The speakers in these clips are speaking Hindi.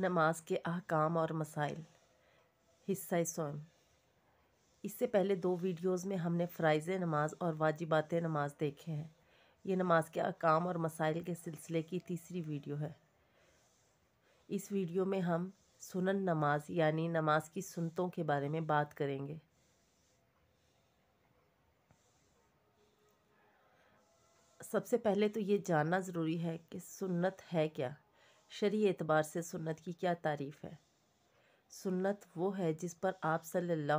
नमाज के अहकाम और मसाइल हिस्सा सोम इससे पहले दो वीडियोस में हमने फ़राइज़ नमाज और वाजिबात नमाज देखे हैं ये नमाज के अहकाम और मसाइल के सिलसिले की तीसरी वीडियो है इस वीडियो में हम सुनन नमाज यानी नमाज की सुनतों के बारे में बात करेंगे सबसे पहले तो ये जानना ज़रूरी है कि सुन्नत है क्या शरी एतबार से सुन्नत की क्या तारीफ़ है सुन्नत वो है जिस पर आप सल्ला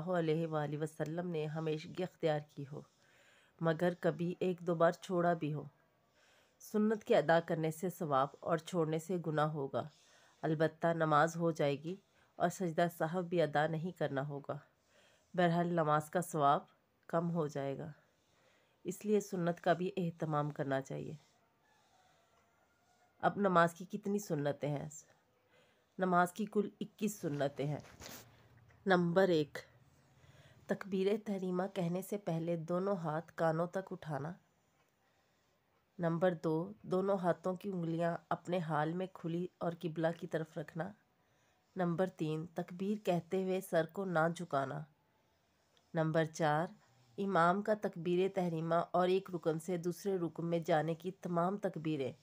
वसम ने हमेश अख्तियार की हो मगर कभी एक दो बार छोड़ा भी हो सुन्नत के अदा करने से सवाब और छोड़ने से गुना होगा अलबत् नमाज हो जाएगी और सजदा साहब भी अदा नहीं करना होगा बहरहाल नमाज का स्वाब कम हो जाएगा इसलिए सुन्नत का भी अहतमाम करना चाहिए अब नमाज की कितनी सुन्नतें हैं नमाज की कुल इक्कीस सुन्नतें हैं नंबर एक तकबीर तहरीमा कहने से पहले दोनों हाथ कानों तक उठाना नंबर दो दोनों हाथों की उंगलियां अपने हाल में खुली और किबला की तरफ रखना नंबर तीन तकबीर कहते हुए सर को ना झुकाना नंबर चार इमाम का तकबीर तहरीमा और एक रुकन से दूसरे रुकन में जाने की तमाम तकबीरें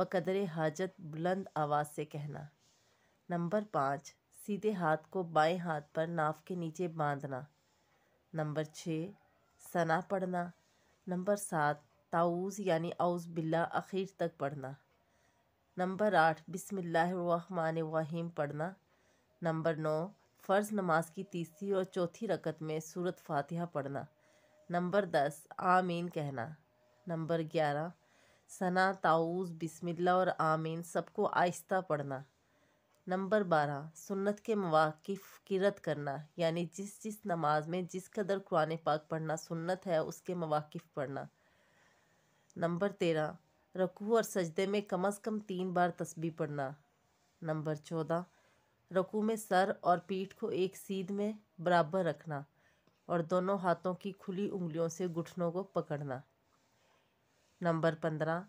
बकदर हाजत बुलंद आवाज़ से कहना नंबर पाँच सीधे हाथ को बाएं हाथ पर नाफ के नीचे बांधना नंबर छः सना पढ़ना नंबर सात ताऊज़ यानी अउस बिल्ला आखिर तक पढ़ना नंबर आठ बिसमीम पढ़ना नंबर नौ फ़र्ज़ नमाज की तीसरी और चौथी रकत में सूरत फातिहा पढ़ना नंबर दस आमीन कहना नंबर ग्यारह सना ताऊज़ बिस्मिल्ला और आमीन सबको आहिस्ता पढ़ना नंबर बारह सुन्नत के मवाक़ किरत करना यानी जिस जिस नमाज में जिस कदर कुरान पाक पढ़ना सुन्नत है उसके मवाकफ़ पढ़ना नंबर तेरह रकू और सजदे में कम अज़ कम तीन बार तस्बी पढ़ना नंबर चौदह रकू में सर और पीठ को एक सीध में बराबर रखना और दोनों हाथों की खुली उंगलियों से घुटनों को पकड़ना नंबर पंद्रह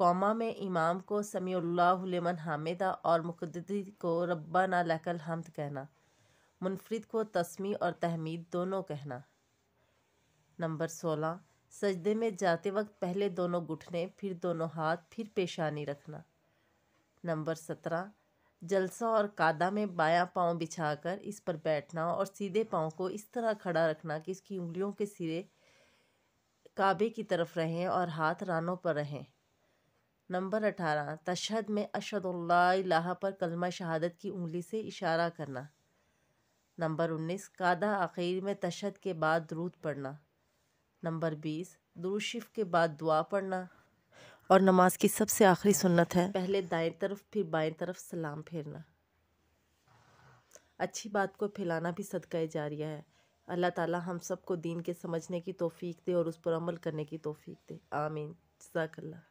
कौमा में इमाम को समीमन हामिदा और मुकदी को रब्बा लकल हमद कहना मुनफरद को तस्मी और तहमीद दोनों कहना नंबर सोलह सजदे में जाते वक्त पहले दोनों घुटने फिर दोनों हाथ फिर पेशानी रखना नंबर सत्रह जलसा और कादा में बायां पाँव बिछाकर इस पर बैठना और सीधे पाँव को इस तरह खड़ा रखना कि इसकी उंगलियों के सिरे काबे की तरफ रहें और हाथ रानों पर रहें नंबर अठारह तशद में अशदल्ला पर कलमा शहादत की उंगली से इशारा करना नंबर उन्नीस कादा आखिर में तशद के बाद द्रूद पढ़ना नंबर बीस दुरुशिफ के बाद दुआ पढ़ना और नमाज की सबसे आखिरी सुन्नत है पहले दाएं तरफ फिर बाएं तरफ सलाम फेरना अच्छी बात को फैलाना भी सदका जारिया है अल्लाह ताला हम सबको दीन के समझने की तोफ़ी दे और उस पर अमल करने की तोफ़ी दे आमीन जजाकल्ला